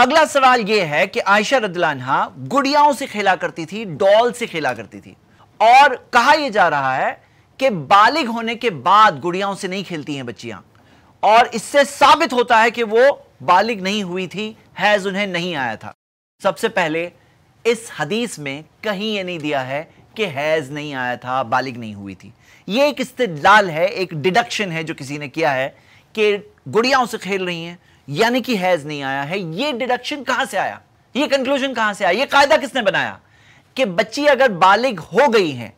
अगला सवाल यह है कि आयशा रदलाना गुड़ियाओं से खेला करती थी डॉल से खेला करती थी और कहा यह जा रहा है कि बालिग होने के बाद गुड़ियाओं से नहीं खेलती हैं बच्चियां और इससे साबित होता है कि वो बालिग नहीं हुई थी हैज उन्हें नहीं आया था सबसे पहले इस हदीस में कहीं यह नहीं दिया है कि हैज नहीं आया था बालिग नहीं हुई थी यह एक इस्तेदाल है एक डिडक्शन है जो किसी ने किया है कि गुड़ियाओं से खेल रही हैं यानी कि हैज नहीं आया है ये डिडक्शन कहां से आया ये कंक्लूजन कहां से आया ये कायदा किसने बनाया कि बच्ची अगर बालिग हो गई है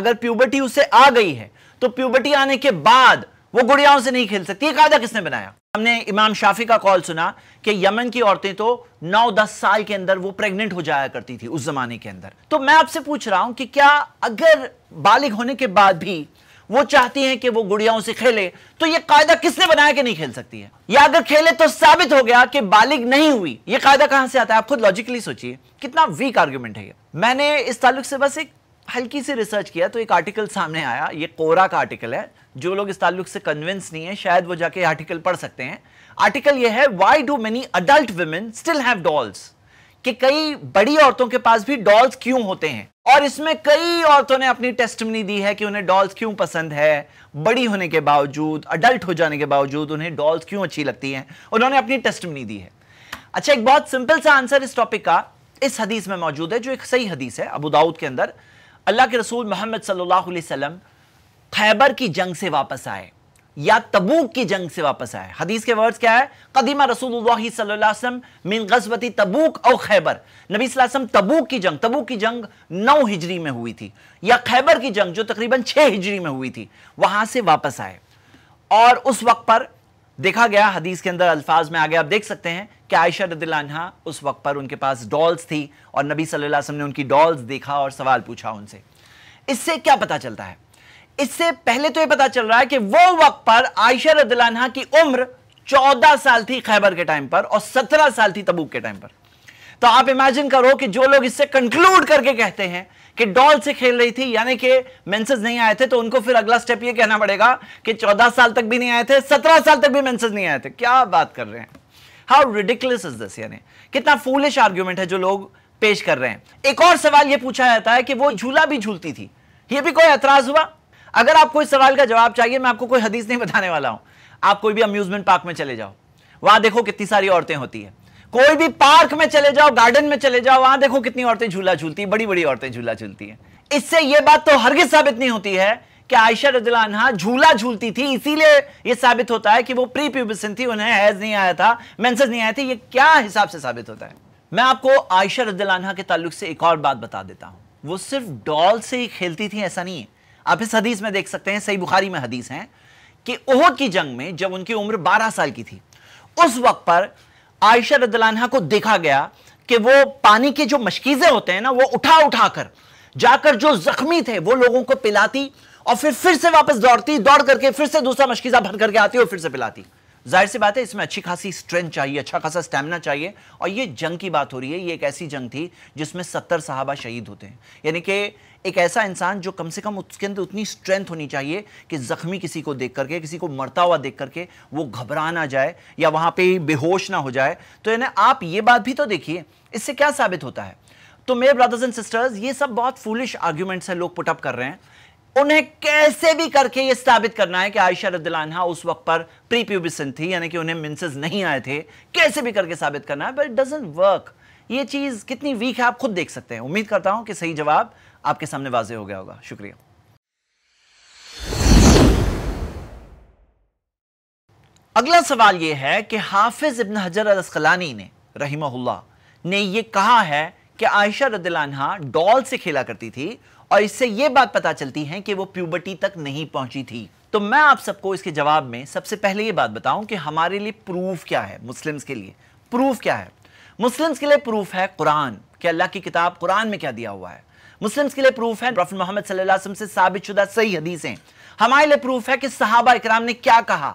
अगर प्यूबर्टी उसे आ गई है तो प्यूबर्टी आने के बाद वो गुड़ियाओं से नहीं खेल सकती ये कायदा किसने बनाया हमने इमाम शाफी का कॉल सुना कि यमन की औरतें तो 9-10 साल के अंदर वो प्रेग्नेंट हो जाया करती थी उस जमाने के अंदर तो मैं आपसे पूछ रहा हूं कि क्या अगर बालिग होने के बाद भी वो चाहती हैं कि वो गुड़ियाओं से खेले तो ये कायदा किसने बनाया कि नहीं खेल सकती है या अगर खेले तो साबित हो गया कि बालिग नहीं हुई ये कायदा कहां से आता है आप खुद लॉजिकली सोचिए कितना वीक आर्ग्यूमेंट है ये मैंने इस ताल्लुक से बस एक हल्की सी रिसर्च किया तो एक आर्टिकल सामने आया ये कोरा का आर्टिकल है जो लोग इस ताल्लुक से कन्विंस नहीं है शायद वो जाके आर्टिकल पढ़ सकते हैं आर्टिकल ये है why do many adult women still have dolls कि कई बड़ी औरतों के पास भी डॉल्स क्यों होते हैं और इसमें कई औरतों ने अपनी टेस्टमनी दी है कि उन्हें डॉल्स क्यों पसंद है बड़ी होने के बावजूद अडल्ट हो जाने के बावजूद उन्हें डॉल्स क्यों अच्छी लगती हैं उन्होंने अपनी टेस्टमनी दी है अच्छा एक बहुत सिंपल सा आंसर इस टॉपिक का इस हदीस में मौजूद है जो एक सही हदीस है अबू दाऊद के अंदर अल्लाह के रसूल मोहम्मद सल्लल्लाहु अलैहि वसल्लम खैबर की जंग से वापस आए या तबूक की जंग से वापस आए हदीस के वर्ड्स क्या है कदीमा रसूल मिन गजबती तबूक और खैबर नबी वसम तबूक की जंग तबूक की जंग नौ हिजरी में हुई थी या खैबर की जंग जो तकरीबन छह हिजरी में हुई थी वहां से वापस आए और उस वक्त पर देखा गया हदीस के अंदर अल्फाज में आगे आप देख सकते हैं कि आयशा रदिल्ला उस वक्त पर उनके पास डॉल्स थी और नबी सल्लल्लाहु अलैहि वसल्लम ने उनकी डॉल्स देखा और सवाल पूछा उनसे इससे क्या पता चलता है इससे पहले तो यह पता चल रहा है कि वो वक्त पर आयशा रदलाना की उम्र 14 साल थी खैबर के टाइम पर और 17 साल थी तबूक के टाइम पर तो आप इमेजिन करो कि जो लोग इससे कंक्लूड करके कहते हैं कि डॉल से खेल रही थी यानी कि मेंसेस नहीं आए थे तो उनको फिर अगला स्टेप ये कहना पड़ेगा कि 14 साल तक भी नहीं आए थे 17 साल तक भी मेंसेस नहीं आए थे क्या बात कर रहे हैं हाउ रिडिकुलस इज दिस यानी कितना फूलिश आर्ग्यूमेंट है जो लोग पेश कर रहे हैं एक और सवाल यह पूछा जाता है कि वो झूला भी झूलती थी यह भी कोई एतराज हुआ अगर आपको इस सवाल का जवाब चाहिए मैं आपको कोई हदीस नहीं बताने वाला हूं आप कोई भी अम्यूजमेंट पार्क में चले जाओ वहां देखो कितनी सारी औरतें होती है कोई भी पार्क में चले जाओ गार्डन में चले जाओ वहां देखो कितनी औरतें झूला झूलती बड़ी बड़ी औरतें झूला झूलती है इससे यह बात तो हरगिज साबित नहीं होती है कि आयशा रजलाना झूला झूलती थी इसीलिए यह साबित होता है कि वो प्री प्यूबिसन थी उन्हें हैज नहीं आया था मेंसेस नहीं आया थी ये क्या हिसाब से साबित होता है मैं आपको आयशा रजलाना के ताल्लुक से एक और बात बता देता हूं वो सिर्फ डॉल से ही खेलती थी ऐसा नहीं है आप इस हदीस में देख सकते हैं सही बुखारी में हदीस है कि ओह की जंग में जब उनकी उम्र 12 साल की थी उस वक्त पर आयशा रदलानहा को देखा गया कि वो पानी के जो मशकीज़े होते हैं ना वो उठा उठा कर जाकर जो जख्मी थे वो लोगों को पिलाती और फिर फिर से वापस दौड़ती दौड़ करके फिर से दूसरा मशकीज़ा भर करके आती और फिर से पिलाती जाहिर सी बात है इसमें अच्छी खासी स्ट्रेंथ चाहिए अच्छा खासा स्टेमिना चाहिए और ये जंग की बात हो रही है ये एक ऐसी जंग थी जिसमें सत्तर साहबा शहीद होते हैं यानी कि एक ऐसा इंसान जो कम से कम उसके अंदर उतनी स्ट्रेंथ होनी चाहिए कि ज़ख्मी किसी को देख करके किसी को मरता हुआ देख करके वो घबरा ना जाए या वहां पे बेहोश ना हो जाए तो यानी आप ये बात भी तो देखिए इससे क्या साबित होता है तो मेरे ब्रदर्स एंड सिस्टर्स ये सब बहुत फूलिश आर्ग्यूमेंट्स हैं लोग पुटअप कर रहे हैं उन्हें कैसे भी करके ये साबित करना है कि आयशा रद्दलानहा उस वक्त पर प्री प्यूबिसन थी यानी कि उन्हें मिनसेस नहीं आए थे कैसे भी करके साबित करना है बट इट डजेंट वर्क ये चीज़ कितनी वीक है आप खुद देख सकते हैं उम्मीद करता हूं कि सही जवाब आपके सामने वाजे हो गया होगा शुक्रिया अगला सवाल यह है कि हाफिज इबन हजर अलस्कलानी ने रही ने यह कहा है कि आयशा रदिलानहा डॉल से खेला करती थी और इससे यह बात पता चलती है कि वो प्यूबर्टी तक नहीं पहुंची थी तो मैं आप सबको इसके जवाब में सबसे पहले यह बात बताऊं कि हमारे लिए प्रूफ क्या है मुस्लिम्स के लिए प्रूफ क्या है मुस्लिम्स के लिए प्रूफ है कुरान कि अल्लाह की किताब कुरान में क्या दिया हुआ है मुस्लिम्स के लिए प्रूफ है प्रॉफिट मोहम्मद से साबित शुदा सही हदीस हैं हमारे लिए प्रूफ है कि सहाबा इकराम ने क्या कहा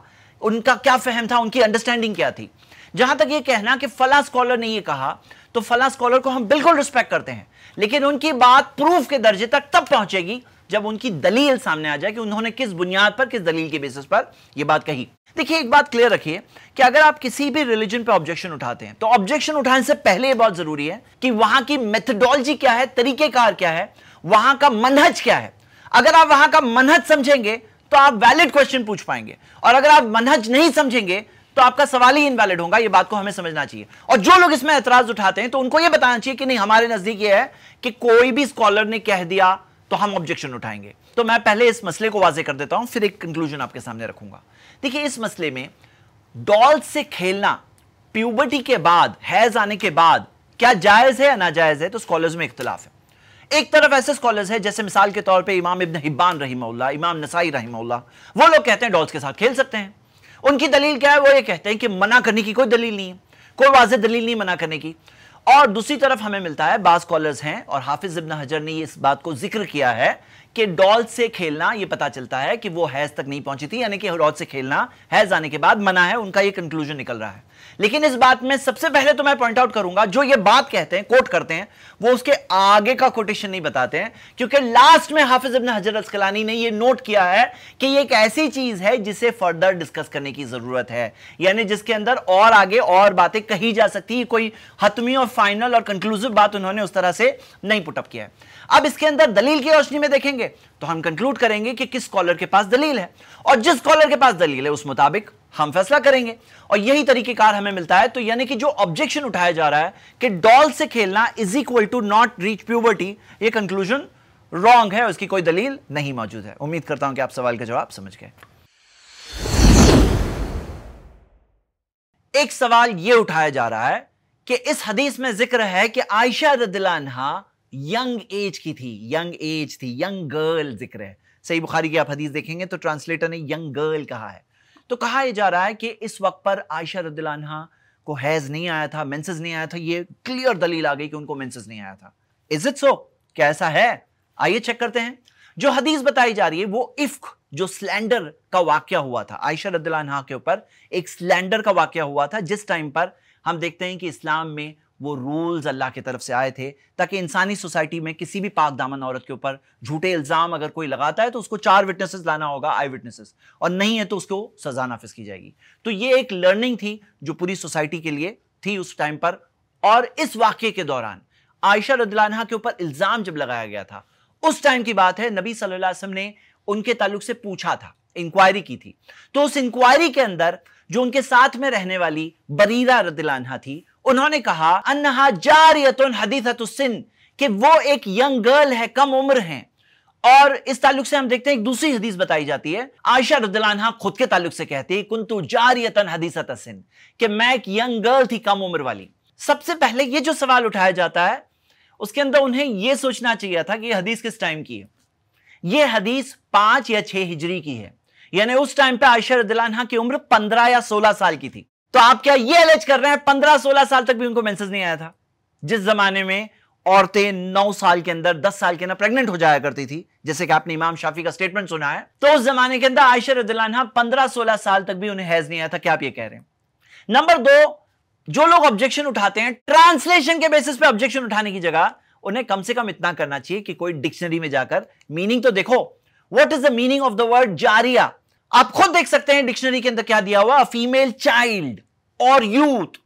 उनका क्या फहम था उनकी अंडरस्टैंडिंग क्या थी जहां तक ये कहना कि फला स्कॉलर ने ये कहा तो फला स्कॉलर को हम बिल्कुल रिस्पेक्ट करते हैं लेकिन उनकी बात प्रूफ के दर्जे तक तब पहुंचेगी जब उनकी दलील सामने आ जाए कि उन्होंने किस बुनियाद पर किस दलील के बेसिस पर यह बात कही देखिए एक बात क्लियर रखिए कि अगर आप किसी भी रिलीजन पे ऑब्जेक्शन उठाते हैं तो ऑब्जेक्शन उठाने से पहले ये बहुत जरूरी है कि वहां की मेथडोलॉजी क्या है तरीकेकार क्या है वहां का मनहज क्या है अगर आप वहां का मनहज समझेंगे तो आप वैलिड क्वेश्चन पूछ पाएंगे और अगर आप मनहज नहीं समझेंगे तो आपका सवाल ही इनवैलिड होगा ये बात को हमें समझना चाहिए और जो लोग इसमें एतराज उठाते हैं तो उनको यह बताना चाहिए कि नहीं हमारे नजदीक यह है कि कोई भी स्कॉलर ने कह दिया तो हम ऑब्जेक्शन उठाएंगे तो मैं पहले इस मसले को वाजे कर देता हूं फिर एक कंक्लूजन आपके सामने रखूंगा देखिए इस मसले में डॉल से खेलना प्यूबर्टी के बाद हैज आने के बाद क्या जायज है या नाजायज है तो स्कॉलर्स में इख्तलाफ है एक तरफ ऐसे स्कॉलर्स है जैसे मिसाल के तौर पर इमाम इब्न हिब्बान रही इमाम नसाई रही वो लोग कहते हैं डॉल्स के साथ खेल सकते हैं उनकी दलील क्या है वो ये कहते हैं कि मना करने की कोई दलील नहीं है कोई वाज दलील नहीं मना करने की और दूसरी तरफ हमें मिलता है बास कॉलर्स हैं और हाफिज इब्न हजर ने इस बात को जिक्र किया है कि डॉल से खेलना यह पता चलता है कि वो हैज तक नहीं पहुंची थी यानी कि डॉल से खेलना हैज आने के बाद मना है उनका ये कंक्लूजन निकल रहा है लेकिन इस बात में सबसे पहले तो मैं पॉइंट आउट करूंगा जो ये बात कहते हैं कोट करते हैं वो उसके आगे का कोटेशन नहीं बताते हैं क्योंकि लास्ट में हाफिज अब हजरत असकलानी ने ये नोट किया है कि ये एक ऐसी चीज है जिसे फर्दर डिस्कस करने की जरूरत है यानी जिसके अंदर और आगे और बातें कही जा सकती है कोई हतमी और फाइनल और कंक्लूसिव बात उन्होंने उस तरह से नहीं पुटअप किया है अब इसके अंदर दलील की रोशनी में देखेंगे तो हम कंक्लूड करेंगे कि किस स्कॉलर के पास दलील है और जिस स्कॉलर के पास दलील है उस मुताबिक हम फैसला करेंगे और यही तरीकेकार हमें मिलता है तो यानी कि जो ऑब्जेक्शन उठाया जा रहा है कि डॉल से खेलना is equal to not reach puberty ये कंक्लूजन रॉन्ग है उसकी कोई दलील नहीं मौजूद है उम्मीद करता हूं कि आप सवाल का जवाब समझ गए एक सवाल यह उठाया जा रहा है कि इस हदीस में जिक्र है कि आयशा रदिलानहा यंग एज की थी यंग एज थी यंग गर्ल जिक्र है सही बुखारी की आप हदीस देखेंगे तो ट्रांसलेटर ने यंग गर्ल कहा है तो कहा जा रहा है कि इस वक्त पर आयशा रदिलानहा को हैज़ नहीं आया था मेंसेस नहीं आया था ये क्लियर दलील आ गई कि उनको मेंसेस नहीं आया था इज इट सो क्या ऐसा है आइए चेक करते हैं जो हदीस बताई जा रही है वो इफ्क जो स्लैंडर का वाक्य हुआ था आयशा रदिलानहा के ऊपर एक स्लैंडर का वाक्य हुआ था जिस टाइम पर हम देखते हैं कि इस्लाम में वो रूल्स अल्लाह की तरफ से आए थे ताकि इंसानी सोसाइटी में किसी भी पाक दामन औरत के ऊपर झूठे इल्ज़ाम अगर कोई लगाता है तो उसको चार विटनेसेस लाना होगा आई विटनेसेस और नहीं है तो उसको सजा नाफिज की जाएगी तो ये एक लर्निंग थी जो पूरी सोसाइटी के लिए थी उस टाइम पर और इस वाक्य के दौरान आयशा रदलानहा के ऊपर इल्ज़ाम जब लगाया गया था उस टाइम की बात है नबी सल्लल्लाहु ने उनके ताल्लुक से पूछा था इंक्वायरी की थी तो उस इंक्वायरी के अंदर जो उनके साथ में रहने वाली बरीरा रदलाना थी उन्होंने कहा अन्नहा जारियतुन सिन कि वो एक यंग गर्ल है कम उम्र है और इस ताल्लुक से हम देखते हैं एक दूसरी हदीस बताई जाती है आयशा रदलानहा खुद के ताल्लुक से कहती है कुंतु जारियतन हदीसत सिन कि मैं एक यंग गर्ल थी कम उम्र वाली सबसे पहले ये जो सवाल उठाया जाता है उसके अंदर उन्हें यह सोचना चाहिए था कि यह हदीस किस टाइम की है यह हदीस पांच या छह हिजरी की है यानी उस टाइम पे आयशा रदलानहा की उम्र पंद्रह या सोलह साल की थी तो आप क्या ये अलर्ज कर रहे हैं पंद्रह सोलह साल तक भी उनको मेंसेस नहीं आया था जिस जमाने में औरतें नौ साल के अंदर दस साल के अंदर प्रेग्नेंट हो जाया करती थी जैसे कि आपने इमाम शाफी का स्टेटमेंट सुना है तो उस जमाने के अंदर आयशर पंद्रह सोलह साल तक भी उन्हें हैज नहीं आया था क्या आप ये कह रहे हैं नंबर दो जो लोग ऑब्जेक्शन उठाते हैं ट्रांसलेशन के बेसिस पे ऑब्जेक्शन उठाने की जगह उन्हें कम से कम इतना करना चाहिए कि कोई डिक्शनरी में जाकर मीनिंग तो देखो what is the meaning of the word जारिया आप खुद देख सकते हैं डिक्शनरी के अंदर क्या दिया हुआ अ फीमेल चाइल्ड और यूथ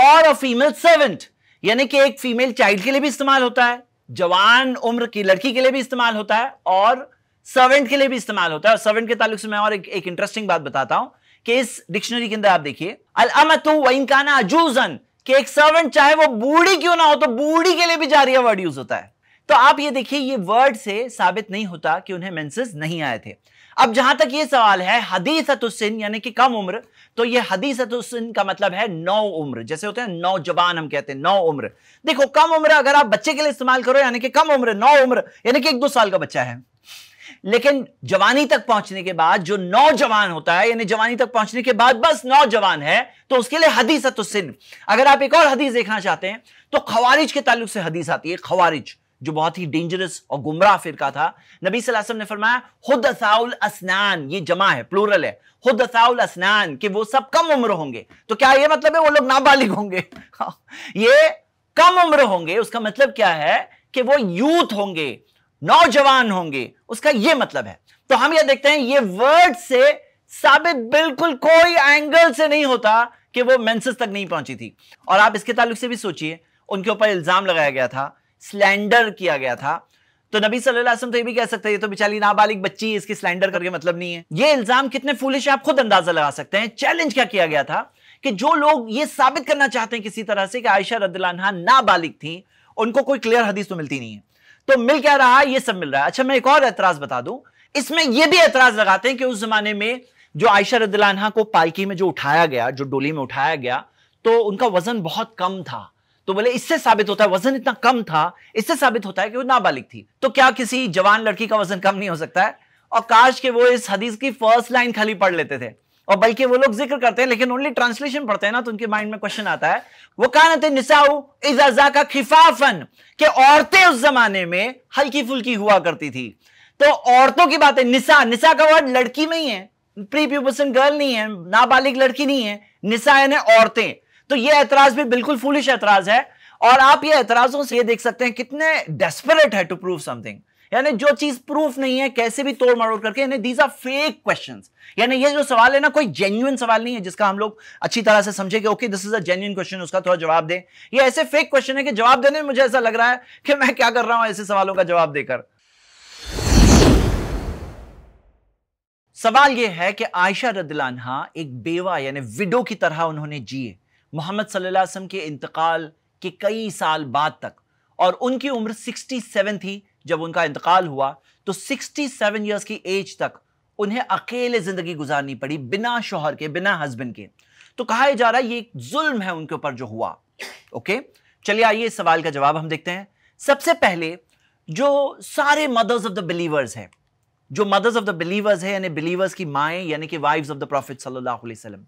और अ फीमेल सर्वेंट यानी कि एक फीमेल चाइल्ड के लिए भी इस्तेमाल होता है जवान उम्र की लड़की के लिए भी इस्तेमाल होता है और सर्वेंट के लिए भी इस्तेमाल होता है और सर्वेंट के तालुक से मैं और एक, एक इंटरेस्टिंग बात बताता हूं कि इस डिक्शनरी के अंदर आप देखिए अल अमतु वइनकाना अजूजन कि एक सर्वेंट चाहे वो बूढ़ी क्यों ना हो तो बूढ़ी के लिए भी जारी वर्ड यूज होता है तो आप ये देखिए ये वर्ड से साबित नहीं होता कि उन्हें मेंसेस नहीं आए थे अब जहां तक ये सवाल है हदीस हदीसतुसिन यानी कि कम उम्र तो ये हदीस हदीसतुसिन का मतलब है नौ उम्र जैसे होते हैं नौजवान हम कहते हैं नौ उम्र देखो कम उम्र अगर आप बच्चे के लिए इस्तेमाल करो यानी कि कम उम्र नौ उम्र यानी कि एक दो साल का बच्चा है लेकिन जवानी तक पहुंचने के बाद जो नौजवान होता है यानी जवानी तक पहुंचने के बाद बस नौजवान है तो उसके लिए हदीस अगर आप एक और हदीस देखना चाहते हैं तो खवारिज के ताल्लुक से हदीस आती है खवारिज जो बहुत ही डेंजरस और गुमराह फिरका था नबी सलासम ने फरमाया असाउल असनान ये जमा है प्लूरल है असाउल असनान कि वो सब कम उम्र होंगे तो क्या ये मतलब है वो लोग नाबालिग होंगे ये कम उम्र होंगे उसका मतलब क्या है कि वो यूथ होंगे नौजवान होंगे उसका ये मतलब है तो हम यह देखते हैं ये वर्ड से साबित बिल्कुल कोई एंगल से नहीं होता कि वो मेंसेस तक नहीं पहुंची थी और आप इसके ताल्लुक से भी सोचिए उनके ऊपर इल्जाम लगाया गया था स्लैंडर किया गया था तो नबी सल्लल्लाहु अलैहि वसल्लम तो ये भी कह सकते हैं ये तो बेचारी नाबालिग बच्ची इसकी स्लैंडर करके मतलब नहीं है ये इल्जाम कितने फूलिश है आप खुद अंदाजा लगा सकते हैं चैलेंज क्या किया गया था कि जो लोग ये साबित करना चाहते हैं किसी तरह से कि आयशा रदलानहा नाबालिग थी उनको कोई क्लियर हदीस तो मिलती नहीं है तो मिल क्या रहा यह सब मिल रहा है अच्छा मैं एक और एतराज बता दूं इसमें यह भी एतराज लगाते हैं कि उस जमाने में जो आयशा रदलानहा को पालकी में जो उठाया गया जो डोली में उठाया गया तो उनका वजन बहुत कम था तो बोले इससे साबित होता है वजन इतना कम था इससे साबित होता है कि वो नाबालिग थी तो क्या किसी जवान लड़की का वजन कम नहीं हो सकता है और काश के वो इस हदीस की फर्स्ट लाइन खाली पढ़ लेते थे और बल्कि वो लोग जिक्र करते हैं लेकिन ओनली ट्रांसलेशन पढ़ते हैं ना तो उनके माइंड में क्वेश्चन आता है वो कान थे निसाऊ का खिफाफन के औरतें उस जमाने में हल्की फुल्की हुआ करती थी तो औरतों की बात है निशा निशा का वर्ड लड़की में ही है प्री प्यूपसन गर्ल नहीं है नाबालिग लड़की नहीं है निशा यानी औरतें तो ये ऐतराज भी बिल्कुल फूलिश ऐतराज है और आप ये ऐतराजों से ये देख सकते हैं कितने डेस्परेट है टू प्रूव समथिंग यानी जो चीज प्रूफ नहीं है कैसे भी तोड़ मरोड़ करके यानी दीज आर फेक क्वेश्चन यानी ये जो सवाल है ना कोई जेन्यून सवाल नहीं है जिसका हम लोग अच्छी तरह से समझे कि okay this is a genuine question उसका थोड़ा जवाब दें ये ऐसे फेक क्वेश्चन है कि जवाब देने में मुझे ऐसा लग रहा है कि मैं क्या कर रहा हूं ऐसे सवालों का जवाब देकर सवाल यह है कि आयशा रदलान्हा एक बेवा यानी विडो की तरह उन्होंने जिए मोहम्मद सल्लल्लाहु के इंतकाल के कई साल बाद तक और उनकी उम्र 67 थी जब उनका इंतकाल हुआ तो 67 इयर्स की एज तक उन्हें अकेले ज़िंदगी गुजारनी पड़ी बिना शोहर के बिना हस्बैंड के तो कहा जा रहा है ये एक जुल्म है उनके ऊपर जो हुआ ओके चलिए आइए इस सवाल का जवाब हम देखते हैं सबसे पहले जो सारे मदर्स ऑफ द बिलीवर्स हैं जो मदर्स ऑफ द बिलीवर्स है यानी बिलीवर्स की माएँ यानी कि वाइफ्स ऑफ द प्रॉफिट सल्लल्लाहु अलैहि वसल्लम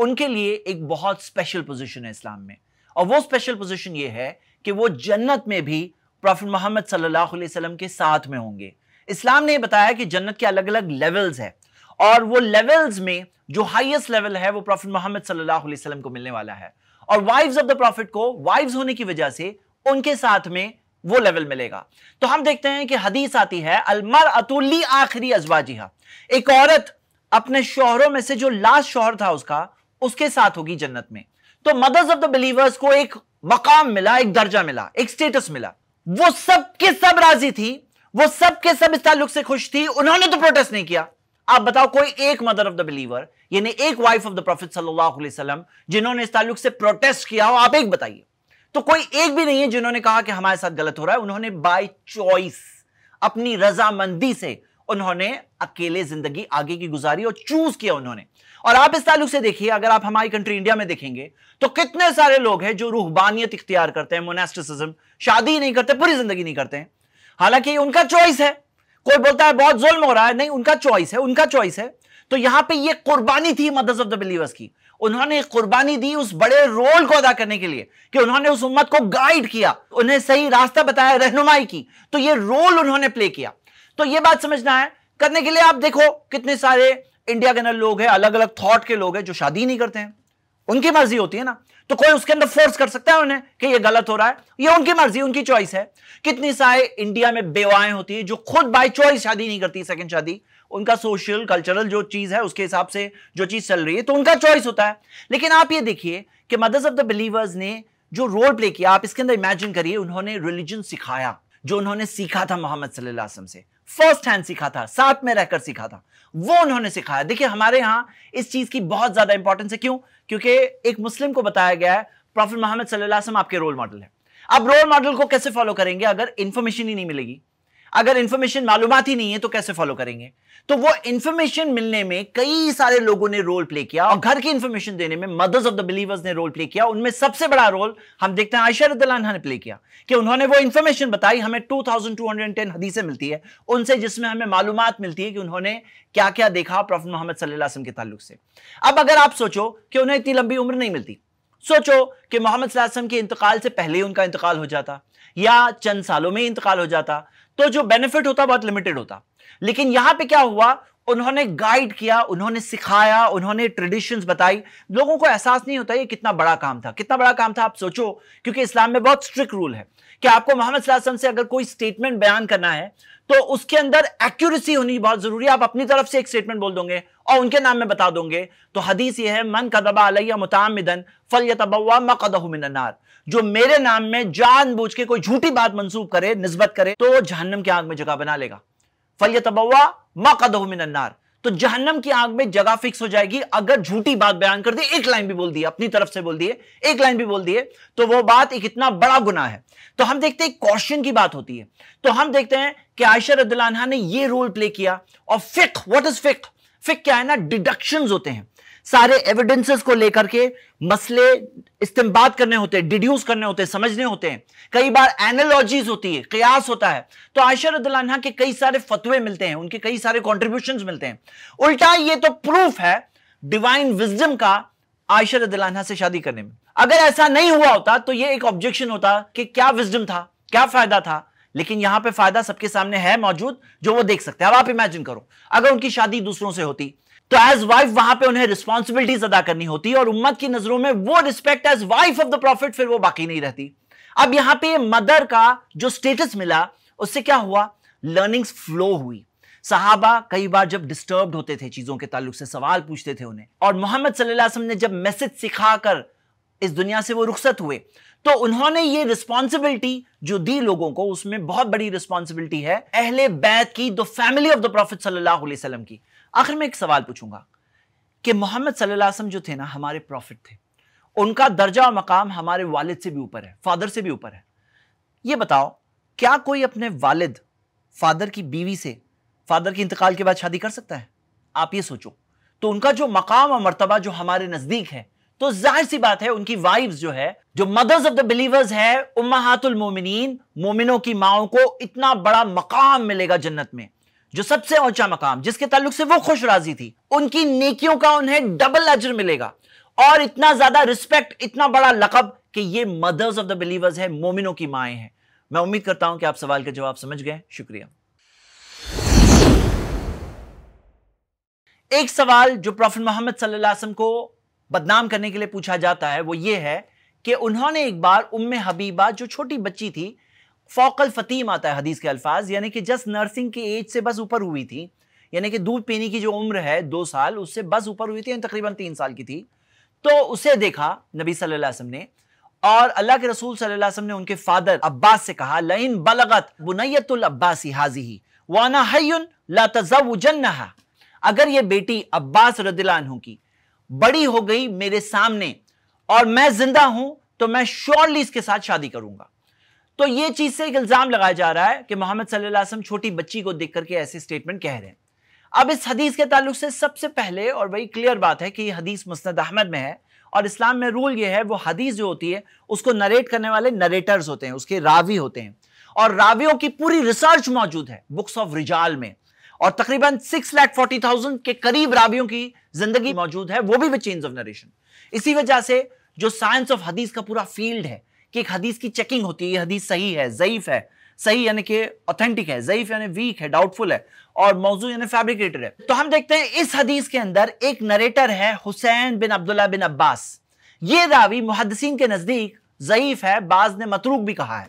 उनके लिए एक बहुत स्पेशल पोजीशन है इस्लाम में और वो स्पेशल पोजीशन ये है कि वो जन्नत में भी प्रॉफिट मोहम्मद सल्लल्लाहु अलैहि वसल्लम के साथ में होंगे इस्लाम ने बताया कि जन्नत के अलग अलग लेवल्स है और वो लेवल्स में जो हाइएस्ट लेवल है वो प्रॉफिट मोहम्मद सल्लल्लाहु अलैहि वसल्लम को मिलने वाला है और वाइफ ऑफ द प्रॉफिट को वाइफ होने की वजह से उनके साथ में वो लेवल मिलेगा तो हम देखते हैं कि हदीस आती है अलमर अतुल्ली आखिरी अजवाजिहा एक औरत अपने शोहरों में से जो लास्ट शोहर था उसका उसके साथ होगी जन्नत में तो मदर्स ऑफ द बिलीवर्स को एक मकाम मिला एक दर्जा मिला एक स्टेटस मिला वो सब के सब राजी थी वो सब के सब इस ताल्लुक से खुश थी उन्होंने तो प्रोटेस्ट नहीं किया आप बताओ कोई एक मदर ऑफ द बिलीवर यानी एक वाइफ ऑफ द प्रॉफिट सल्लल्लाहु अलैहि वसल्लम जिन्होंने इस ताल्लुक से प्रोटेस्ट किया हो आप एक बताइए तो कोई एक भी नहीं है जिन्होंने कहा कि हमारे साथ गलत हो रहा है उन्होंने बाय चॉइस अपनी रजामंदी से उन्होंने अकेले जिंदगी आगे की गुजारी और चूज किया उन्होंने और आप इस तालुक से देखिए अगर आप हमारी कंट्री इंडिया में देखेंगे तो कितने सारे लोग हैं जो रूहबानियत इख्तियार करते हैं मोनेस्टिसिज्म शादी नहीं करते पूरी जिंदगी नहीं करते हैं हालांकि उनका चॉइस है कोई बोलता है बहुत जुल्म हो रहा है नहीं उनका चॉइस है उनका चॉइस है तो यहां पर यह कुर्बानी थी मदर्स ऑफ द बिलीवर्स की उन्होंने कुर्बानी दी उस बड़े रोल को अदा करने के लिए कि उन्होंने उस उम्मत को गाइड किया उन्हें सही रास्ता बताया रहनुमाई की तो ये रोल उन्होंने प्ले किया तो ये बात समझना है करने के लिए आप देखो कितने सारे इंडिया के अंदर लोग हैं अलग अलग थॉट के लोग हैं जो शादी नहीं करते हैं उनकी मर्जी होती है ना तो कोई उसके अंदर फोर्स कर सकता है उन्हें कि ये गलत हो रहा है ये उनकी मर्जी उनकी चॉइस है कितनी सारे इंडिया में बेवाएं होती है जो खुद बाय चॉइस शादी नहीं करती सेकंड शादी उनका सोशल कल्चरल जो चीज है उसके हिसाब से जो चीज चल रही है तो उनका चॉइस होता है लेकिन आप ये देखिए कि मदर्स ऑफ द बिलीवर्स ने जो रोल प्ले किया आप इसके अंदर इमेजिन करिए उन्होंने रिलीजन सिखाया जो उन्होंने सीखा था मोहम्मद सल्लल्लाहु अलैहि वसल्लम से फर्स्ट हैंड सीखा था साथ में रहकर सीखा था वो उन्होंने सिखाया देखिए हमारे यहां इस चीज की बहुत ज्यादा इंपॉर्टेंस है क्यों क्योंकि एक मुस्लिम को बताया गया है प्रॉफिट मोहम्मद सल्लल्लाहु अलैहि वसल्लम आपके रोल मॉडल है अब रोल मॉडल को कैसे फॉलो करेंगे अगर इंफॉर्मेशन ही नहीं मिलेगी अगर इंफॉर्मेशन मालूम ही नहीं है तो कैसे फॉलो करेंगे तो वो इंफॉर्मेशन मिलने में कई सारे लोगों ने रोल प्ले किया और घर की इंफॉर्मेशन देने में मदर्स ऑफ द बिलीवर्स ने रोल प्ले किया उनमें सबसे बड़ा रोल हम देखते हैं आयशा रदलाना ने प्ले किया कि उन्होंने वो इंफॉर्मेशन बताई हमें 2210 हदीसें मिलती है उनसे जिसमें हमें मालूम मिलती है कि उन्होंने क्या क्या देखा प्रॉफिट मोहम्मद सल्लम के तल्लु से अब अगर आप सोचो कि उन्हें इतनी लंबी उम्र नहीं मिलती सोचो कि मोहम्मद के इंतकाल से पहले ही उनका इंतकाल हो जाता या चंद सालों में इंतकाल हो जाता तो जो बेनिफिट होता बहुत लिमिटेड होता लेकिन यहां पे क्या हुआ उन्होंने गाइड किया उन्होंने सिखाया उन्होंने ट्रेडिशंस बताई लोगों को एहसास नहीं होता ये कितना बड़ा काम था कितना बड़ा काम था आप सोचो क्योंकि इस्लाम में बहुत स्ट्रिक्ट रूल है कि आपको मोहम्मद से अगर कोई स्टेटमेंट बयान करना है तो उसके अंदर एक्यूरेसी होनी बहुत जरूरी है आप अपनी तरफ से एक स्टेटमेंट बोल दोगे और उनके नाम में बता दोगे तो हदीस ये है मन कदबा अलैया मुतामिदन फल यतबा मकदहु जो मेरे नाम में जान बूझ के कोई झूठी बात मंसूब करे नस्बत करे तो जहन्नम की आग में जगह बना लेगा फल तबवा मकदनार तो जहन्नम की आग में जगह फिक्स हो जाएगी अगर झूठी बात बयान कर दी एक लाइन भी बोल दी अपनी तरफ से बोल दिए एक लाइन भी बोल दिए तो वो बात एक इतना बड़ा गुना है तो हम देखते हैं कॉशन की बात होती है तो हम देखते हैं कि आयशर रदुल्ला ने ये रोल प्ले किया और फिक व्हाट इज फिक फिक क्या है ना डिडक्शंस होते हैं सारे एविडेंसेस को लेकर के मसले इस्तेमाल करने होते हैं डिड्यूस करने होते हैं समझने होते हैं कई बार एनालॉजीज होती है कयास होता है तो आयशा रदलाना के कई सारे फतवे मिलते हैं उनके कई सारे कॉन्ट्रीब्यूशन मिलते हैं उल्टा ये तो प्रूफ है डिवाइन विजडम का आयशा रदलाना से शादी करने में अगर ऐसा नहीं हुआ होता तो ये एक ऑब्जेक्शन होता कि क्या विजडम था क्या फायदा था लेकिन यहां पे फायदा सबके सामने है मौजूद जो वो देख सकते हैं अब आप इमेजिन करो अगर उनकी शादी दूसरों से होती तो एज वाइफ वहां पे उन्हें रिस्पॉन्सिबिलिटीज अदा करनी होती है और उम्मत की नजरों में वो respect as wife of the prophet फिर वो बाकी नहीं रहती अब यहां पे मदर का जो स्टेटस मिला उससे क्या हुआ लर्निंग्स फ्लो हुई साहबा कई बार जब डिस्टर्ब होते थे चीजों के ताल्लुक से सवाल पूछते थे उन्हें और मोहम्मद सल्लल्लाहु ने जब मैसेज सिखाकर इस दुनिया से वो रुखसत हुए तो उन्होंने ये रिस्पॉन्सिबिलिटी जो दी लोगों को उसमें बहुत बड़ी रिस्पॉन्सिबिलिटी है अहले बैत की the family of the prophet सल्लल्लाहु अलैहि वसल्लम की आखिर में एक सवाल पूछूंगा कि मोहम्मद सल्लासम जो थे ना हमारे प्रॉफिट थे उनका दर्जा और मकाम हमारे वालिद से भी ऊपर है फादर से भी ऊपर है ये बताओ क्या कोई अपने वालिद फादर की बीवी से फादर के इंतकाल के बाद शादी कर सकता है आप ये सोचो तो उनका जो मकाम और मरतबा जो हमारे नज़दीक है तो जाहिर सी बात है उनकी वाइफ जो है जो मदर्स ऑफ द बिलीवर्स है उम्मातुल मोमिन मोमिनों की माओ को इतना बड़ा मकाम मिलेगा जन्नत में जो सबसे ऊंचा मकाम जिसके तल्लुक से वो खुश राजी थी उनकी नेकियों का उन्हें डबल अजर मिलेगा और इतना ज्यादा रिस्पेक्ट इतना बड़ा लकब कि ये मदर्स ऑफ द बिलीवर्स है मोमिनों की माएँ हैं मैं उम्मीद करता हूं कि आप सवाल का जवाब समझ गए शुक्रिया एक सवाल जो प्रॉफिट मोहम्मद सल्लासम को बदनाम करने के लिए पूछा जाता है वो ये है कि उन्होंने एक बार उम्म हबीबा जो छोटी बच्ची थी फोकल फ़तीम आता है हदीस के अल्फाज यानी कि जस्ट नर्सिंग की एज से बस ऊपर हुई थी यानी कि दूध पीने की जो उम्र है दो साल उससे बस ऊपर हुई थी तकरीबन तीन साल की थी तो उसे देखा नबी सल्लल्लाहु अलैहि वसल्लम ने और अल्लाह के रसूल सल्लल्लाहु अलैहि वसल्लम ने उनके फादर अब्बास से कहा लइन बलगत बुनैतुल हाजी ही वाना हय ला तजन्नहा अगर ये बेटी अब्बास रदिलान की बड़ी हो गई मेरे सामने और मैं जिंदा हूं तो मैं श्योरली इसके साथ शादी करूंगा तो ये चीज से एक इल्जाम लगाया जा रहा है कि मोहम्मद सल्लम छोटी बच्ची को देख करके ऐसे स्टेटमेंट कह रहे हैं अब इस हदीस के ताल्लुक से सबसे पहले और वही क्लियर बात है कि हदीस मुस्ंद अहमद में है और इस्लाम में रूल ये है वो हदीस जो होती है उसको नरेट करने वाले नरेटर्स होते हैं उसके रावी होते हैं और रावियों की पूरी रिसर्च मौजूद है बुक्स ऑफ रिजाल में और तकरीबन सिक्स लैख फोर्टी थाउजेंड के करीब रावियों की जिंदगी मौजूद है वो भी विद चेंज ऑफ नरेशन इसी वजह से जो साइंस ऑफ हदीस का पूरा फील्ड है कि एक हदीस की चेकिंग होती है ये हदीस सही है ज़ईफ़ है सही यानी कि ऑथेंटिक है ज़ईफ यानी वीक है डाउटफुल है और मौजू यानी फैब्रिकेटेड है तो हम देखते हैं इस हदीस के अंदर एक नरेटर है हुसैन बिन अब्दुल्ला बिन अब्बास ये रावी मुहदसिन के नज़दीक ज़ईफ है बाज ने मतरूक भी कहा है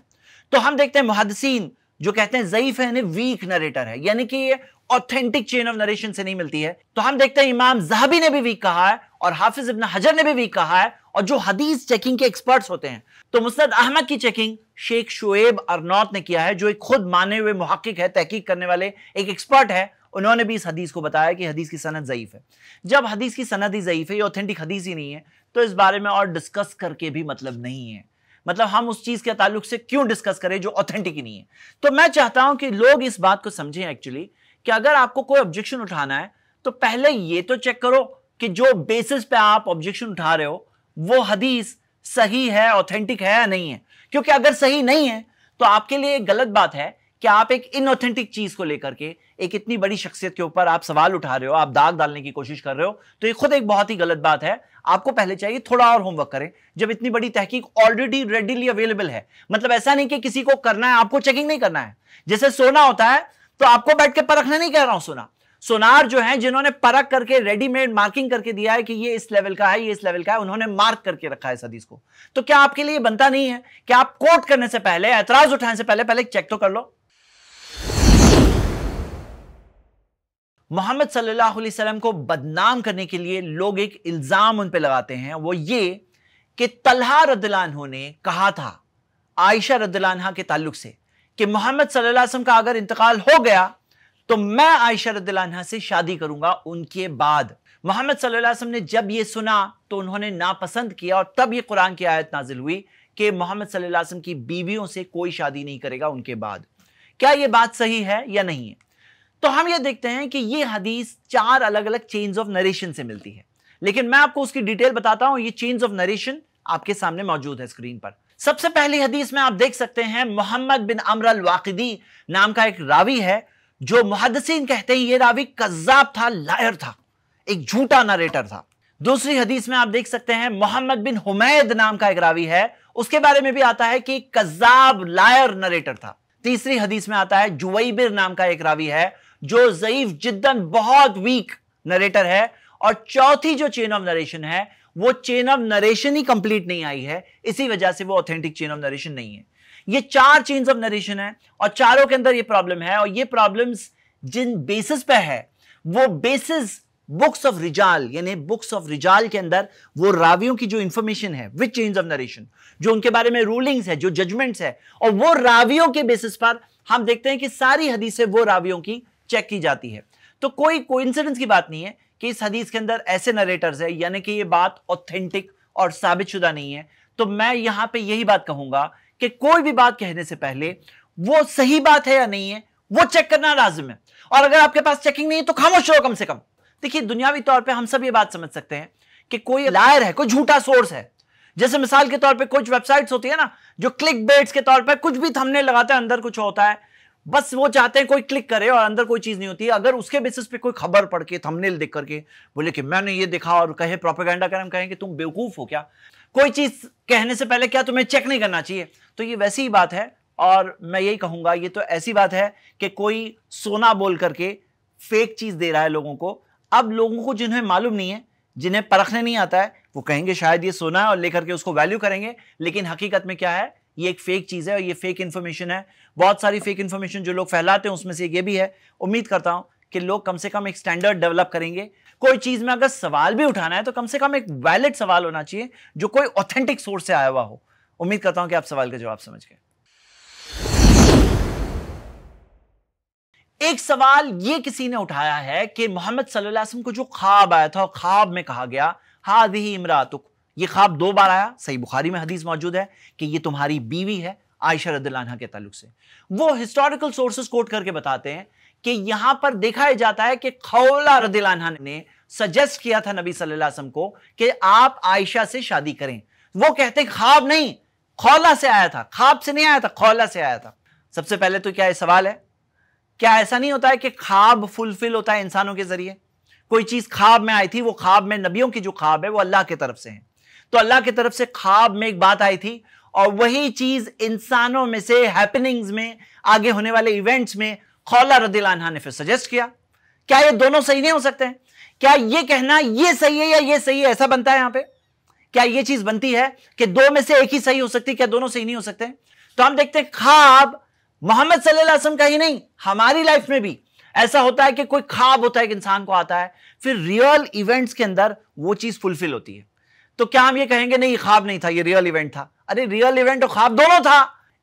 तो हम देखते हैं मुहदसिन जो कहते हैं ज़ईफ है यानी वीक नरेटर है यानी कि ये ऑथेंटिक चेन ऑफ नरेशन से नहीं मिलती है तो हम देखते हैं इमाम जहबी ने भी वीक कहा है और हाफिज इबन हजर ने भी वीक कहा है और जो हदीस चेकिंग के एक्सपर्ट्स होते हैं तो मुस्तद अहमद की चेकिंग शेख शुएब अरनौत ने किया है जो एक खुद माने हुए मुहक्क है तहकीक करने वाले एक एक्सपर्ट है उन्होंने भी इस हदीस को बताया कि हदीस की सनत ज़यीफ़ है जब हदीस की सनत ही ज़यीफ़ है ये ऑथेंटिक हदीस ही नहीं है तो इस बारे में और डिस्कस करके भी मतलब नहीं है मतलब हम उस चीज़ के ताल्लुक से क्यों डिस्कस करें जो ऑथेंटिक ही नहीं है तो मैं चाहता हूं कि लोग इस बात को समझें एक्चुअली कि अगर आपको कोई ऑब्जेक्शन उठाना है तो पहले ये तो चेक करो कि जो बेसिस पे आप ऑब्जेक्शन उठा रहे हो वो हदीस सही है ऑथेंटिक है या नहीं है क्योंकि अगर सही नहीं है तो आपके लिए गलत बात है कि आप एक इनऑथेंटिक चीज को लेकर के एक इतनी बड़ी शख्सियत के ऊपर आप सवाल उठा रहे हो आप दाग डालने की कोशिश कर रहे हो तो ये खुद एक बहुत ही गलत बात है आपको पहले चाहिए थोड़ा और होमवर्क करें जब इतनी बड़ी तहकीक ऑलरेडी रेडीली अवेलेबल है मतलब ऐसा नहीं कि किसी को करना है आपको चेकिंग नहीं करना है जैसे सोना होता है तो आपको बैठ के परखना नहीं कह रहा हूं सोना सोनार जो है जिन्होंने परख करके रेडीमेड मार्किंग करके दिया है कि ये इस लेवल का है ये इस लेवल का है उन्होंने मार्क करके रखा है इस हदीस को तो क्या आपके लिए बनता नहीं है क्या आप कोट करने से पहले एतराज उठाने से पहले पहले चेक तो कर लो मोहम्मद सल्लल्लाहु अलैहि वसल्लम को बदनाम करने के लिए लोग एक इल्ज़ाम उन पर लगाते हैं वो ये कि तलहा रद्दलान ने कहा था आयशा रद्दलानहा के ताल्लुक से कि मोहम्मद सल्लल्लाहु अलैहि वसल्लम का अगर इंतकाल हो गया तो मैं आयशा रद्दलानहा से शादी करूंगा उनके बाद मोहम्मद सल्लल्लाहु ने जब ये सुना तो उन्होंने नापसंद किया और तब ये कुरान की आयत नाजिल हुई कि मोहम्मद सल्लल्लाहु की बीवियों से कोई शादी नहीं करेगा उनके बाद क्या ये बात सही है या नहीं है तो हम ये देखते हैं कि ये हदीस चार अलग अलग चेंज ऑफ नरेशन से मिलती है लेकिन मैं आपको उसकी डिटेल बताता हूं ये चेंज ऑफ नरेशन आपके सामने मौजूद है स्क्रीन पर सबसे पहली हदीस में आप देख सकते हैं मोहम्मद बिन अमर अल नाम का एक रावी है जो मुहदसिन कहते हैं ये रावी कज्जाब था लायर था एक झूठा नरेटर था दूसरी हदीस में आप देख सकते हैं मोहम्मद बिन हुमैद नाम का एक रावी है उसके बारे में भी आता है कि कज्जाब लायर नरेटर था तीसरी हदीस में आता है जुवैबिर नाम का एक रावी है जो जईफ जिद्दन बहुत वीक नरेटर है और चौथी जो चेन ऑफ नरेशन है वो चेन ऑफ नरेशन ही कंप्लीट नहीं आई है इसी वजह से वो ऑथेंटिक चेन ऑफ नरेशन नहीं है ये चार चेंज ऑफ नरेशन है और चारों के अंदर ये प्रॉब्लम है और ये प्रॉब्लम्स जिन बेसिस पे है वो बेसिस बुक्स ऑफ रिजाल यानी बुक्स ऑफ रिजाल के अंदर वो रावियों की जो इंफॉर्मेशन है विथ चेंज ऑफ नरेशन जो उनके बारे में रूलिंग्स है जो जजमेंट्स है और वो रावियों के बेसिस पर हम देखते हैं कि सारी हदीसें वो रावियों की चेक की जाती है तो कोई कोइंसिडेंस की बात नहीं है कि इस हदीस के अंदर ऐसे नरेटर्स है यानी कि ये बात ऑथेंटिक और साबित शुदा नहीं है तो मैं यहां पे यही बात कहूंगा कि कोई भी बात कहने से पहले वो सही बात है या नहीं है वो चेक करना लाजिम है और अगर आपके पास चेकिंग नहीं है तो खामोश रहो कम से कम देखिए दुनियावी तौर पे हम सब ये बात समझ सकते हैं कि कोई लायर है कोई झूठा सोर्स है जैसे मिसाल के तौर पे कुछ वेबसाइट्स होती है ना जो क्लिक बेट्स के तौर पे कुछ भी थमने लगाते हैं अंदर कुछ होता है बस वो चाहते हैं कोई क्लिक करे और अंदर कोई चीज नहीं होती अगर उसके बेसिस पे कोई खबर पढ़ के थंबनेल देख करके बोले कि मैंने ये देखा और कहे प्रोपेगेंडा कर हम कहें कि तुम बेवकूफ हो क्या कोई चीज कहने से पहले क्या तुम्हें चेक नहीं करना चाहिए तो ये वैसी ही बात है और मैं यही कहूंगा ये तो ऐसी बात है कि कोई सोना बोल करके फेक चीज दे रहा है लोगों को अब लोगों को जिन्हें मालूम नहीं है जिन्हें परखने नहीं आता है वो कहेंगे शायद ये सोना है और लेकर के उसको वैल्यू करेंगे लेकिन हकीकत में क्या है ये एक फेक चीज़ है और ये फेक इन्फॉर्मेशन है बहुत सारी फेक इंफॉर्मेशन जो लोग फैलाते हैं उसमें से ये भी है उम्मीद करता हूँ कि लोग कम से कम एक स्टैंडर्ड डेवलप करेंगे कोई चीज में अगर सवाल भी उठाना है तो कम से कम एक वैलिड सवाल होना चाहिए जो कोई ऑथेंटिक सोर्स से आया हुआ हो उम्मीद करता हूं कि आप सवाल का जवाब समझ गए एक सवाल ये किसी ने उठाया है कि मोहम्मद सल्लासम को जो ख्वाब आया था ख्वाब में कहा गया हाद ही इमरातुक ये ख्वाब दो बार आया सही बुखारी में हदीस मौजूद है कि ये तुम्हारी बीवी है आयशा रद्दलाना के ताल्लुक से वो हिस्टोरिकल सोर्सेज कोट करके बताते हैं कि यहां पर देखा जाता है कि खौला रदिलाना ने सजेस्ट किया था नबी सल्लल्लाहु को कि आप आयशा से शादी करें वो कहते ख्वाब नहीं खौला से आया था ख्वाब से नहीं आया था खौला से आया था सबसे पहले तो क्या ये सवाल है क्या ऐसा नहीं होता है कि ख्वाब फुलफिल होता है इंसानों के जरिए कोई चीज ख्वाब में आई थी वो ख्वाब में नबियों की जो ख्वाब है वो अल्लाह की तरफ से है तो अल्लाह की तरफ से ख्वाब में एक बात आई थी और वही चीज इंसानों में से हैपनिंग्स में आगे होने वाले इवेंट्स में खौला रदीला ने फिर सजेस्ट किया क्या ये दोनों सही नहीं हो सकते हैं क्या ये कहना ये सही है या ये सही है ऐसा बनता है यहां पे क्या ये चीज बनती है कि दो में से एक ही सही हो सकती है क्या दोनों सही नहीं हो सकते तो हम देखते हैं खाब मोहम्मद सल्लल्लाहु का ही नहीं हमारी लाइफ में भी ऐसा होता है कि कोई खाब होता है एक इंसान को आता है फिर रियल इवेंट्स के अंदर वो चीज फुलफिल होती है तो क्या हम ये कहेंगे नहीं ख्वाब नहीं था ये रियल इवेंट था अरे रियल इवेंट और ख्वाब दोनों था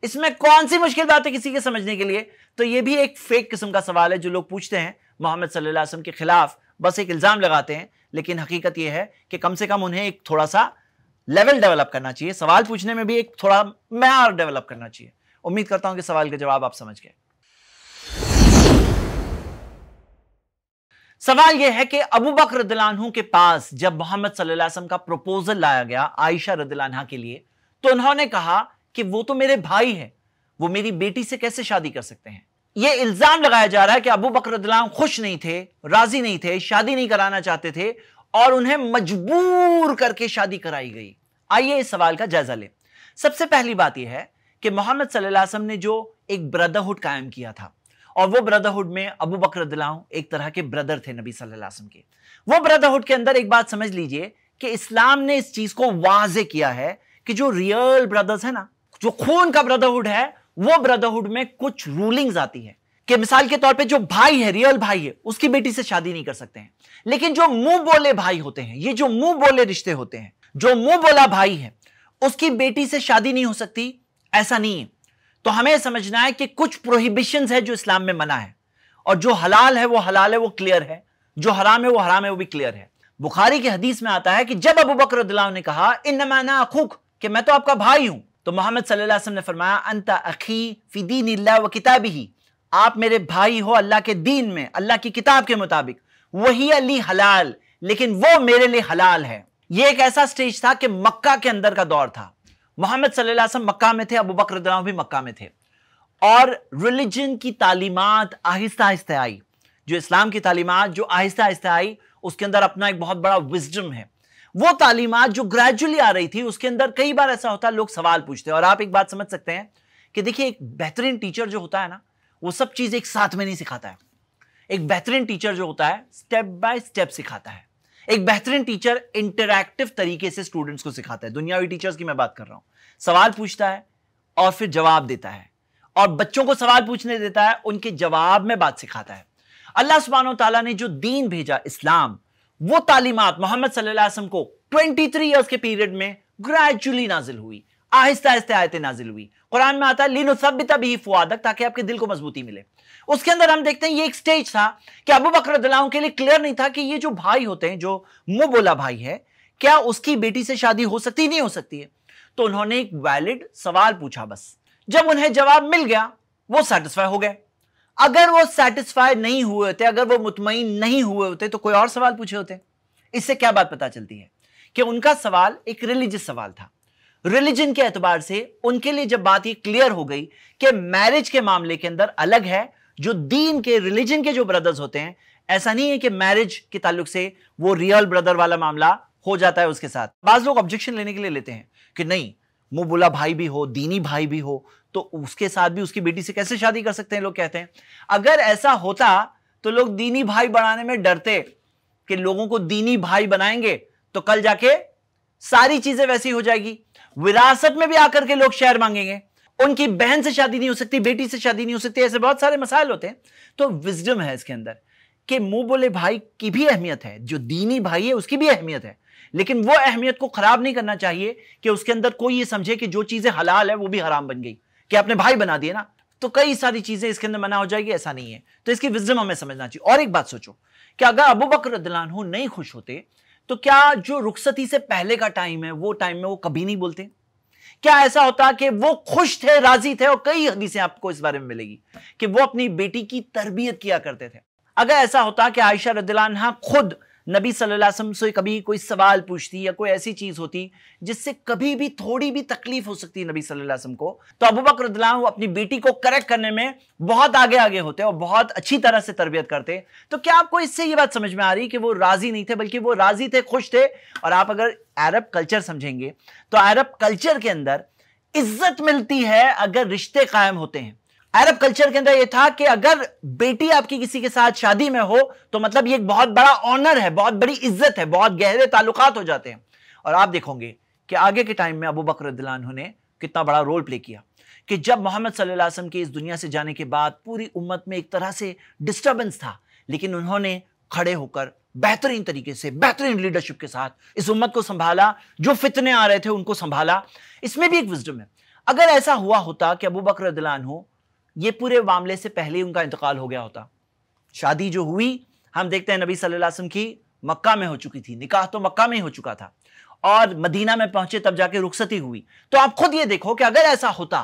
इसमें कौन सी मुश्किल बात है किसी के समझने के लिए तो ये भी एक फेक किस्म का सवाल है जो लोग पूछते हैं मोहम्मद सल्लल्लाहु के खिलाफ बस एक इल्ज़ाम लगाते हैं लेकिन हकीकत यह है कि कम से कम उन्हें एक थोड़ा सा लेवल डेवलप करना चाहिए सवाल पूछने में भी एक थोड़ा मैार डेवलप करना चाहिए उम्मीद करता हूँ कि सवाल का जवाब आप समझ गए सवाल यह है कि अबू बकर के पास जब मोहम्मद सल्लल्लाहु का प्रपोजल लाया गया आयशा रदिलानहा के लिए तो उन्होंने कहा कि वो तो मेरे भाई है वो मेरी बेटी से कैसे शादी कर सकते हैं ये इल्जाम लगाया जा रहा है कि अबू बकर खुश नहीं थे राजी नहीं थे शादी नहीं कराना चाहते थे और उन्हें मजबूर करके शादी कराई गई आइए इस सवाल का जायजा लें सबसे पहली बात यह है कि मोहम्मद सल्लासम ने जो एक ब्रदरहुड कायम किया था और वो ब्रदरहुड में अबू बकर एक तरह के ब्रदर थे नबी सल्लासम के वो ब्रदरहुड के अंदर एक बात समझ लीजिए कि इस्लाम ने इस चीज को वाजे किया है कि जो रियल ब्रदर्स है ना जो खून का ब्रदरहुड है वो ब्रदरहुड में कुछ रूलिंग्स आती है कि मिसाल के तौर पे जो भाई है रियल भाई है उसकी बेटी से शादी नहीं कर सकते हैं लेकिन जो मुंह बोले भाई होते हैं ये जो मुंह बोले रिश्ते होते हैं जो मुंह बोला भाई है उसकी बेटी से शादी नहीं हो सकती ऐसा नहीं है तो हमें समझना है कि कुछ प्रोहिबिशन है जो इस्लाम में मना है और जो हलाल है वो हलाल है वो क्लियर है जो हराम है वो हराम है वो भी क्लियर है बुखारी के हदीस में आता है कि जब अबू बकर ने कहा इन मैं ना कि मैं तो आपका भाई हूं तो मोहम्मद सल्लम ने फरमाया अंता अखी फी दीन व किताब ही आप मेरे भाई हो अल्लाह के दीन में अल्लाह की किताब के मुताबिक वही अली हलाल लेकिन वो मेरे लिए हलाल है ये एक ऐसा स्टेज था कि मक्का के अंदर का दौर था मोहम्मद सल्लम मक्का में थे अबू बकर भी मक्का में थे और रिलीजन की तालीमत आहिस्ता आहिस्ता आई जो इस्लाम की तालीमत जो आहिस्ता आहिस्ता आई उसके अंदर अपना एक बहुत बड़ा विजडम है वो तालीमत जो ग्रेजुअली आ रही थी उसके अंदर कई बार ऐसा होता है लोग सवाल पूछते हैं और आप एक बात समझ सकते हैं कि देखिए एक बेहतरीन टीचर जो होता है ना वो सब चीज़ एक साथ में नहीं सिखाता है एक बेहतरीन टीचर जो होता है स्टेप बाय स्टेप सिखाता है एक बेहतरीन टीचर इंटरैक्टिव तरीके से स्टूडेंट्स को सिखाता है दुनियावी टीचर्स की मैं बात कर रहा हूं सवाल पूछता है और फिर जवाब देता है और बच्चों को सवाल पूछने देता है उनके जवाब में बात सिखाता है अल्लाह सुबहान तला ने जो दीन भेजा इस्लाम वो तालीमत मोहम्मद सल्लाम को 23 थ्री ईयर्स के पीरियड में ग्रेजुअली नाजिल हुई आहिस्ता आहिस्ते आयतें नाजिल हुई कुरान में आता है लीनो सब तभी फुआदक ताकि आपके दिल को मजबूती मिले उसके अंदर हम देखते हैं ये एक स्टेज था कि अबू बकर के लिए क्लियर नहीं था कि ये जो भाई होते हैं जो मुंह बोला भाई है क्या उसकी बेटी से शादी हो सकती नहीं हो सकती है तो उन्होंने एक वैलिड सवाल पूछा बस जब उन्हें जवाब मिल गया वो सेटिस्फाई हो गए अगर वो सेटिस्फाइड नहीं हुए होते अगर वो मुतमिन नहीं हुए होते तो कोई और सवाल पूछे होते इससे क्या बात पता चलती है कि उनका सवाल एक रिलीजियस सवाल था रिलीजन के एतबार से उनके लिए जब बात ये क्लियर हो गई कि मैरिज के मामले के अंदर अलग है जो दीन के रिलीजन के जो ब्रदर्स होते हैं ऐसा नहीं है कि मैरिज के ताल्लुक से वो रियल ब्रदर वाला मामला हो जाता है उसके साथ बाज लोग ऑब्जेक्शन लेने के लिए लेते हैं कि नहीं मुबुला भाई भी हो दीनी भाई भी हो तो उसके साथ भी उसकी बेटी से कैसे शादी कर सकते हैं लोग कहते हैं अगर ऐसा होता तो लोग दीनी भाई बनाने में डरते कि लोगों को दीनी भाई बनाएंगे तो कल जाके सारी चीजें वैसी हो जाएगी विरासत में भी आकर के लोग शेयर मांगेंगे उनकी बहन से शादी नहीं हो सकती बेटी से शादी नहीं हो सकती ऐसे बहुत सारे मसाइल होते हैं तो विजडम है इसके अंदर कि मुंह बोले भाई की भी अहमियत है जो दीनी भाई है उसकी भी अहमियत है लेकिन वो अहमियत को खराब नहीं करना चाहिए कि उसके अंदर कोई ये समझे कि जो चीजें हलाल है वो भी हराम बन गई कि आपने भाई बना दिए ना तो कई सारी चीजें इसके अंदर मना हो जाएगी ऐसा नहीं है तो इसकी विजडम हमें समझना चाहिए और एक बात सोचो कि अगर अबू बकर नहीं खुश होते तो क्या जो रुखसती से पहले का टाइम है वो टाइम में वो कभी नहीं बोलते क्या ऐसा होता कि वो खुश थे राजी थे और कई हदीसें आपको इस बारे में मिलेगी कि वो अपनी बेटी की तरबियत किया करते थे अगर ऐसा होता कि आयशा रदिलान खुद नबी सल्लल्लाहु अलैहि वसल्लम से कभी कोई सवाल पूछती या कोई ऐसी चीज़ होती जिससे कभी भी थोड़ी भी तकलीफ हो सकती है नबी सल्लल्लाहु अलैहि वसल्लम को तो अबू बकर अपनी बेटी को करेक्ट करने में बहुत आगे आगे होते और बहुत अच्छी तरह से तरबियत करते तो क्या आपको इससे ये बात समझ में आ रही कि वो राज़ी नहीं थे बल्कि वो राज़ी थे खुश थे और आप अगर अरब कल्चर समझेंगे तो अरब कल्चर के अंदर इज्जत मिलती है अगर रिश्ते कायम होते हैं अरब कल्चर के अंदर यह था कि अगर बेटी आपकी किसी के साथ शादी में हो तो मतलब ये एक बहुत बड़ा ऑनर है बहुत बड़ी इज्जत है बहुत गहरे ताल्लुकात हो जाते हैं और आप देखोंगे कि आगे के टाइम में अबू बकर ने कितना बड़ा रोल प्ले किया कि जब मोहम्मद सल्लल्लाहु के इस दुनिया से जाने के बाद पूरी उम्मत में एक तरह से डिस्टर्बेंस था लेकिन उन्होंने खड़े होकर बेहतरीन तरीके से बेहतरीन लीडरशिप के साथ इस उम्मत को संभाला जो फितने आ रहे थे उनको संभाला इसमें भी एक विजडम है अगर ऐसा हुआ होता कि अबू बकर हो ये पूरे मामले से पहले उनका इंतकाल हो गया होता शादी जो हुई हम देखते हैं नबी सल्लल्लाहु अलैहि वसल्लम की मक्का में हो चुकी थी निकाह तो मक्का में ही हो चुका था और मदीना में पहुंचे तब जाके रुखसती हुई तो आप खुद ये देखो कि अगर ऐसा होता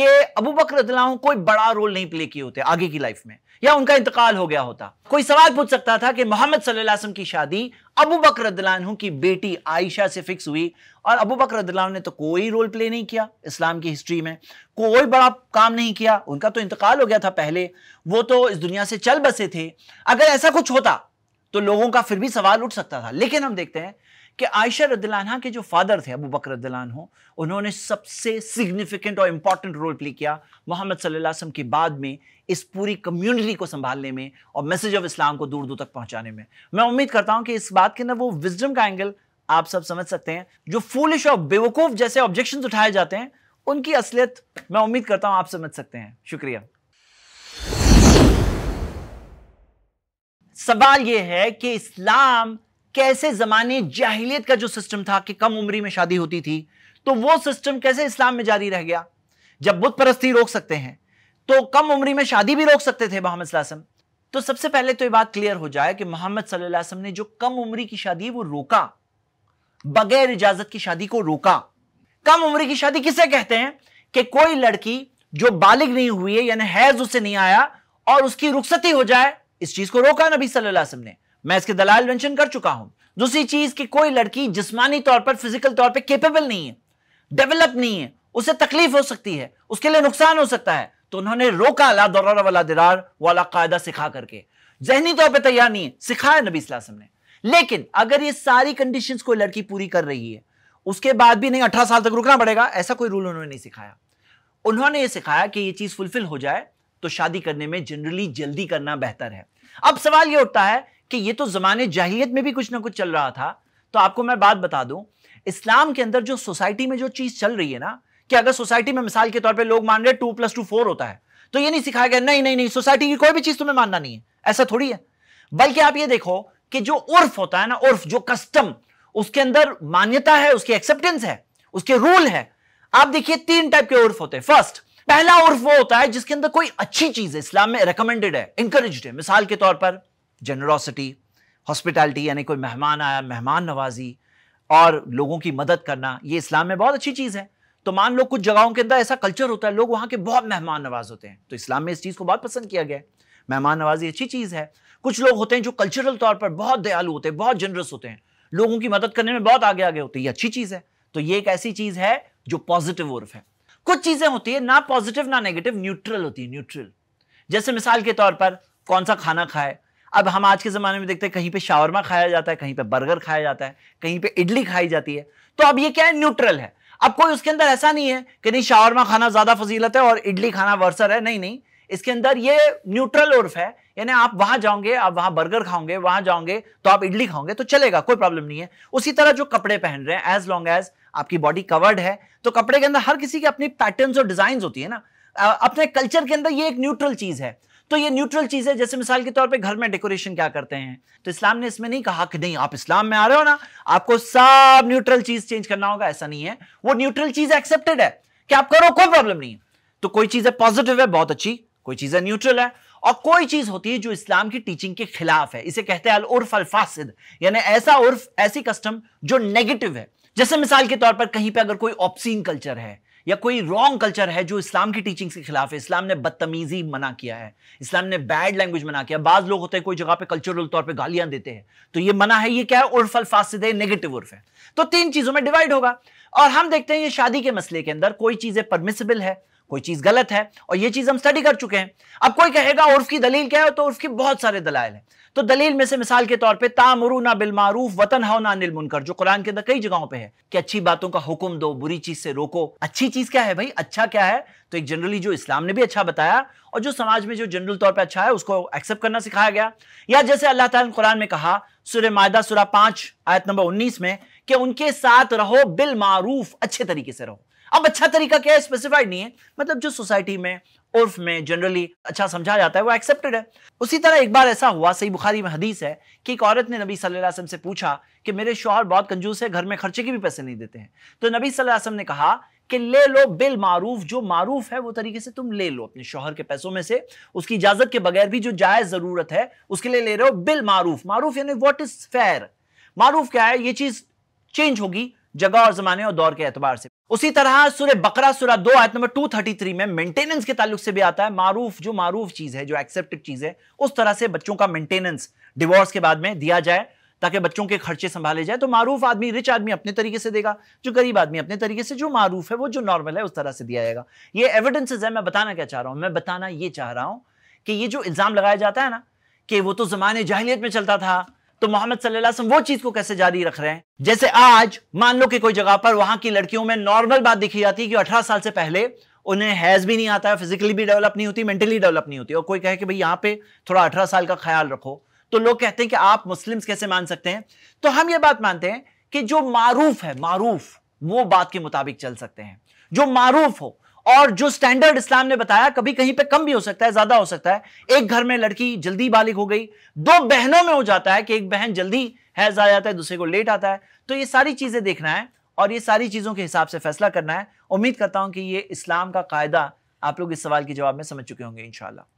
कि अबू बकर कोई बड़ा रोल नहीं प्ले किए होते आगे की लाइफ में या उनका इंतकाल हो गया होता कोई सवाल पूछ सकता था कि मोहम्मद सल्लल्लाहु की शादी अबू बकर की बेटी आयशा से फिक्स हुई और अबू बकर ने तो कोई रोल प्ले नहीं किया इस्लाम की हिस्ट्री में कोई बड़ा काम नहीं किया उनका तो इंतकाल हो गया था पहले वो तो इस दुनिया से चल बसे थे अगर ऐसा कुछ होता तो लोगों का फिर भी सवाल उठ सकता था लेकिन हम देखते हैं कि आयशा रद्दलाना हाँ, के जो फादर थे अबू बकर रद्दलान हो उन्होंने सबसे सिग्निफिकेंट और इम्पॉर्टेंट रोल प्ले किया मोहम्मद सल्लल्लाहु अलैहि वसल्लम के बाद में इस पूरी कम्युनिटी को संभालने में और मैसेज ऑफ इस्लाम को दूर दूर तक पहुंचाने में मैं उम्मीद करता हूं कि इस बात के ना वो विजडम का एंगल आप सब समझ सकते हैं जो फूलिश और बेवकूफ़ जैसे ऑब्जेक्शन उठाए जाते हैं उनकी असलियत मैं उम्मीद करता हूँ आप समझ सकते हैं शुक्रिया सवाल यह है कि इस्लाम कैसे जमाने जाहिलियत का जो सिस्टम था कि कम उम्र में शादी होती थी तो वो सिस्टम कैसे इस्लाम में जारी रह गया जब बुत परस्ती रोक सकते हैं तो कम उम्र में शादी भी रोक सकते थे मोहम्मद तो सबसे पहले तो ये बात क्लियर हो जाए कि मोहम्मद ने जो कम उम्री की शादी वो रोका बगैर इजाजत की शादी को रोका कम उम्र की शादी किसे कहते हैं कि कोई लड़की जो बालिग नहीं हुई है यानी हैज उसे नहीं आया और उसकी रुखसती हो जाए इस चीज को रोका नबी सल्लल्लाहु अलैहि वसल्लम ने मैं इसके दलाल मेंशन कर चुका हूं दूसरी चीज कि कोई लड़की जिस्मानी तौर पर फिजिकल तौर पर केपेबल नहीं है डेवलप नहीं है उसे तकलीफ हो सकती है उसके लिए नुकसान हो सकता है तो उन्होंने रोका ला दौरा वाला दरार वाला कायदा सिखा करके जहनी तौर पर तैयार नहीं है सिखाया नबी सलाम ने लेकिन अगर ये सारी कंडीशन कोई लड़की पूरी कर रही है उसके बाद भी नहीं अठारह साल तक रुकना पड़ेगा ऐसा कोई रूल उन्होंने नहीं सिखाया उन्होंने ये सिखाया कि ये चीज फुलफिल हो जाए तो शादी करने में जनरली जल्दी करना बेहतर है अब सवाल ये उठता है कि ये तो जमाने जाहिलियत में भी कुछ ना कुछ चल रहा था तो आपको मैं बात बता दूं इस्लाम के अंदर जो सोसाइटी में जो चीज चल रही है ना कि अगर सोसाइटी में मिसाल के तौर पर लोग मान रहे टू प्लस टू फोर होता है तो ये नहीं सिखाया गया नहीं नहीं नहीं सोसाइटी की कोई भी चीज तुम्हें मानना नहीं है ऐसा थोड़ी है बल्कि आप ये देखो कि जो उर्फ होता है ना उर्फ जो कस्टम उसके अंदर मान्यता है उसकी एक्सेप्टेंस है उसके रूल है आप देखिए तीन टाइप के उर्फ होते हैं फर्स्ट पहला उर्फ वो होता है जिसके अंदर कोई अच्छी चीज है इस्लाम में रिकमेंडेड है इंकरेज है मिसाल के तौर पर जनरॉसिटी हॉस्पिटैलिटी यानी कोई मेहमान आया मेहमान नवाजी और लोगों की मदद करना ये इस्लाम में बहुत अच्छी चीज़ है तो मान लो कुछ जगहों के अंदर ऐसा कल्चर होता है लोग वहाँ के बहुत मेहमान नवाज होते हैं तो इस्लाम में इस चीज़ को बहुत पसंद किया गया है मेहमान नवाजी अच्छी चीज़ है कुछ लोग होते हैं जो कल्चरल तौर पर बहुत दयालु होते हैं बहुत जनरस होते हैं लोगों की मदद करने में बहुत आगे आगे होते हैं ये अच्छी चीज़ है तो ये एक ऐसी चीज़ है जो पॉजिटिव उर्फ है कुछ चीज़ें होती है ना पॉजिटिव ना नेगेटिव न्यूट्रल होती है न्यूट्रल जैसे मिसाल के तौर पर कौन सा खाना खाए अब हम आज के ज़माने में देखते हैं कहीं पे शावरमा खाया जाता है कहीं पे बर्गर खाया जाता है कहीं पे इडली खाई जाती है तो अब ये क्या है न्यूट्रल है अब कोई उसके अंदर ऐसा नहीं है कि नहीं शावरमा खाना ज़्यादा फजीलत है और इडली खाना वर्सर है नहीं नहीं इसके अंदर ये न्यूट्रल उर्फ है यानी आप वहां जाओगे आप वहां बर्गर खाओगे वहां जाओगे तो आप इडली खाओगे तो चलेगा कोई प्रॉब्लम नहीं है उसी तरह जो कपड़े पहन रहे हैं एज लॉन्ग एज आपकी बॉडी कवर्ड है तो कपड़े के अंदर हर किसी की अपनी पैटर्न और डिजाइन होती है ना अपने कल्चर के अंदर ये एक न्यूट्रल चीज है तो ये न्यूट्रल चीज है जैसे मिसाल के तौर पे घर में डेकोरेशन क्या करते हैं तो इस्लाम ने इसमें नहीं कहा कि नहीं आप इस्लाम में आ रहे हो ना आपको सब न्यूट्रल चीज चेंज करना होगा ऐसा नहीं है वो न्यूट्रल चीज एक्सेप्टेड है कि आप करो कोई प्रॉब्लम नहीं तो कोई चीज है पॉजिटिव है बहुत अच्छी कोई चीज है न्यूट्रल है और कोई चीज होती है जो इस्लाम की टीचिंग के खिलाफ है इसे कहते हैं अल उर्फ अल फासिद यानी ऐसा उर्फ ऐसी कस्टम जो नेगेटिव है जैसे मिसाल के तौर पर कहीं पे अगर कोई ऑप्सीन कल्चर है या कोई रॉन्ग कल्चर है जो इस्लाम की टीचिंग्स के खिलाफ है इस्लाम ने बदतमीजी मना किया है इस्लाम ने बैड लैंग्वेज मना किया बाज लोग होते हैं कोई जगह पे कल्चरल तौर पे गालियां देते हैं तो ये मना है ये क्या है उर्फ अल्फाज से नेगेटिव उर्फ है तो तीन चीजों में डिवाइड होगा और हम देखते हैं ये शादी के मसले के अंदर कोई चीजें परमिसिबल है कोई चीज़ गलत है और ये चीज़ हम स्टडी कर चुके हैं अब कोई कहेगा उर्फ की दलील क्या है तो उर्फ की बहुत सारे दलाइल हैं तो दलील में से मिसाल के तौर पे तामरू ना बिलमारूफ वतन हो ना निल मुनकर जो कुरान के अंदर कई जगहों पे है कि अच्छी बातों का हुक्म दो बुरी चीज से रोको अच्छी चीज क्या है भाई अच्छा क्या है तो एक जनरली जो इस्लाम ने भी अच्छा बताया और जो समाज में जो जनरल तौर पर अच्छा है उसको एक्सेप्ट करना सिखाया गया या जैसे अल्लाह ताला ने कुरान में कहा सुर मायदा सुरा पांच आयत नंबर उन्नीस में कि उनके साथ रहो बिल मारूफ अच्छे तरीके से रहो अब अच्छा तरीका क्या है स्पेसिफाइड नहीं है मतलब जो सोसाइटी में उर्फ में जनरली अच्छा समझा जाता है वो एक्सेप्टेड है उसी तरह एक बार ऐसा हुआ सही बुखारी में हदीस है कि एक औरत ने नबी सल आसम वसल्लम से पूछा कि मेरे शोहर बहुत कंजूस है घर में खर्चे के भी पैसे नहीं देते हैं तो नबी सल्लल्लाहु वसल्लम ने कहा कि ले लो बिल मारूफ जो मारूफ है वो तरीके से तुम ले लो अपने शोहर के पैसों में से उसकी इजाजत के बगैर भी जो जायज जरूरत है उसके लिए ले रहे हो बिल मारूफ मारूफ यानी वॉट इज फेयर मारूफ क्या है ये चीज चेंज होगी जगह और जमाने और दौर के एतबार से उसी तरह सूर्य बकरा सूरा दो आयत नंबर थ्री में मेंटेनेंस के ताल्लुक से भी आता है मारूफ जो मारूफ चीज़ है जो एक्सेप्टेड चीज़ है उस तरह से बच्चों का मेंटेनेंस डिवोर्स के बाद में दिया जाए ताकि बच्चों के खर्चे संभाले जाए तो मारूफ आदमी रिच आदमी अपने तरीके से देगा जो गरीब आदमी अपने तरीके से जो मारूफ है वो जो नॉर्मल है उस तरह से दिया जाएगा ये एविडेंसेज है मैं बताना क्या चाह रहा हूँ मैं बताना ये चाह रहा हूँ कि ये जो इल्ज़ाम लगाया जाता है ना कि वो तो ज़माने जाहिलियत में चलता था तो मोहम्मद वो चीज को कैसे जारी रख रहे हैं जैसे आज मान लो कि कोई जगह पर वहां की लड़कियों में नॉर्मल बात दिखी जाती है कि अठारह साल से पहले उन्हें हैज भी नहीं आता है फिजिकली भी डेवलप नहीं होती मेंटली डेवलप नहीं होती और कोई कहे कि भाई यहाँ पे थोड़ा अठारह साल का ख्याल रखो तो लोग कहते हैं कि आप मुस्लिम्स कैसे मान सकते हैं तो हम ये बात मानते हैं कि जो मारूफ है मारूफ वो बात के मुताबिक चल सकते हैं जो मारूफ हो और जो स्टैंडर्ड इस्लाम ने बताया कभी कहीं पे कम भी हो सकता है ज्यादा हो सकता है एक घर में लड़की जल्दी बालिक हो गई दो बहनों में हो जाता है कि एक बहन जल्दी हैज आ जाता है दूसरे को लेट आता है तो ये सारी चीजें देखना है और ये सारी चीजों के हिसाब से फैसला करना है उम्मीद करता हूं कि ये इस्लाम का कायदा आप लोग इस सवाल के जवाब में समझ चुके होंगे इनशाला